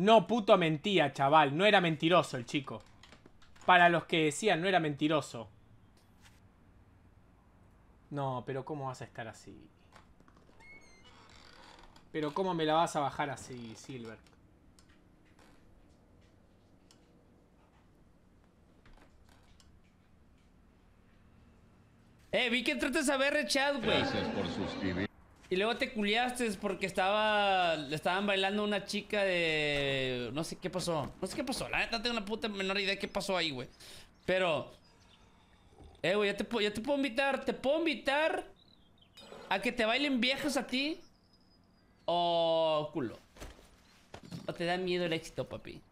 No puto mentía, chaval. No era mentiroso el chico. Para los que decían, no era mentiroso. No, pero ¿cómo vas a estar así? Pero ¿cómo me la vas a bajar así, Silver? Eh, vi que tratas a ver chat, güey. Gracias por suscribir. Y luego te culiaste porque estaba. Le estaban bailando una chica de. No sé qué pasó. No sé qué pasó. La neta tengo una puta menor idea de qué pasó ahí, güey. Pero. Eh, güey, ya te, ya te puedo invitar. Te puedo invitar a que te bailen viejos a ti. O culo. O te da miedo el éxito, papi.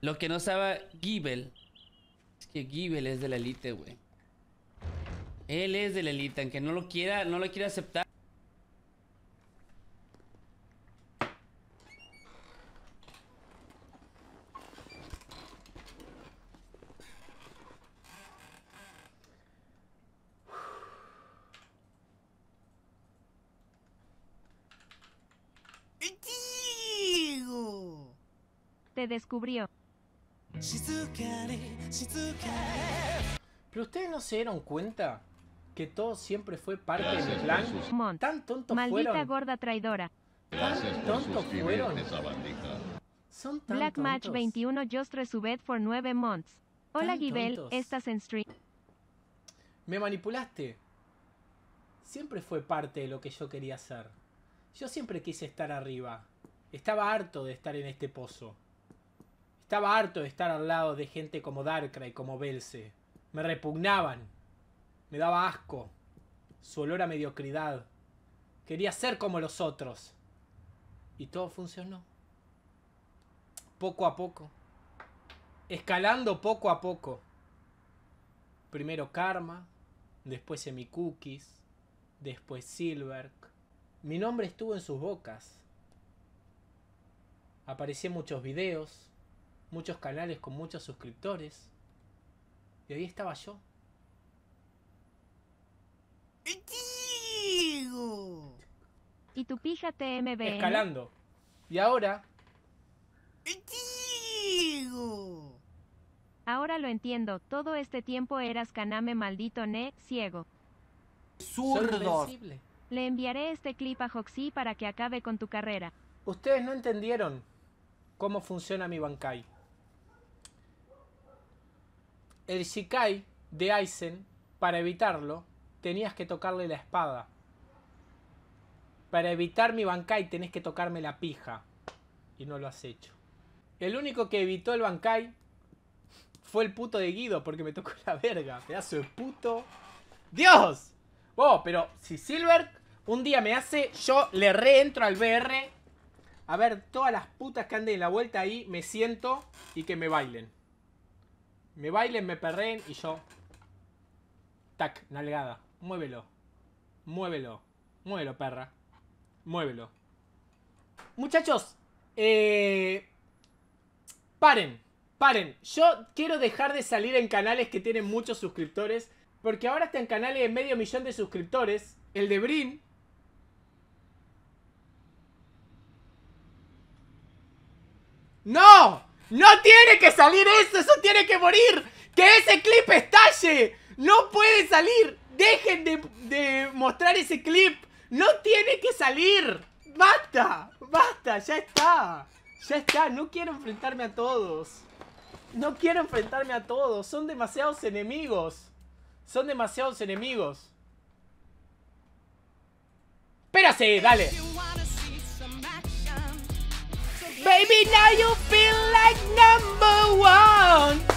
Lo que no sabe Gibel. Es que Gibel es de la elite, güey. Él es de la elite, aunque no lo quiera, no lo quiera aceptar. Te descubrió. Pero ustedes no se dieron cuenta que todo siempre fue parte de del plan. Tan tonto Maldita gorda traidora. Gracias Tan fueron. Esa Son tan Black Match 21 just resubed for 9 months. Hola Gibel, estás en stream. Me manipulaste. Siempre fue parte de lo que yo quería hacer. Yo siempre quise estar arriba. Estaba harto de estar en este pozo. Estaba harto de estar al lado de gente como Darkrai, como Belce. Me repugnaban. Me daba asco. Su olor a mediocridad. Quería ser como los otros. Y todo funcionó. Poco a poco. Escalando poco a poco. Primero Karma, después Semi Cookies, después Silver. Mi nombre estuvo en sus bocas. Aparecí en muchos videos, muchos canales con muchos suscriptores. Y ahí estaba yo, y tu pija TMB. Escalando. Y ahora. Ahora lo entiendo. Todo este tiempo eras Kaname maldito ne, ciego. Le enviaré este clip a Hoxie para que acabe con tu carrera. Ustedes no entendieron cómo funciona mi Bankai. El Shikai de Aizen, para evitarlo, tenías que tocarle la espada. Para evitar mi Bankai tenés que tocarme la pija. Y no lo has hecho. El único que evitó el Bankai fue el puto de Guido porque me tocó la verga. Pedazo de puto. ¡Dios! Oh, pero si Silver un día me hace, yo le reentro al BR. A ver, todas las putas que anden de la vuelta ahí, me siento y que me bailen. Me bailen, me perreen y yo. Tac, nalgada. Muévelo. Muévelo. Muévelo, perra. Muévelo. Muchachos, eh, paren, paren. Yo quiero dejar de salir en canales que tienen muchos suscriptores. Porque ahora está en canales de medio millón de suscriptores. El de Brin. ¡No! ¡No tiene que salir eso! ¡Eso tiene que morir! ¡Que ese clip estalle! ¡No puede salir! Dejen de, mostrar ese clip. No tiene que salir. Basta, basta, ya está. Ya está, no quiero enfrentarme a todos. No quiero enfrentarme a todos. Son demasiados enemigos. Son demasiados enemigos. Espérase, dale. Baby, now you feel like number one.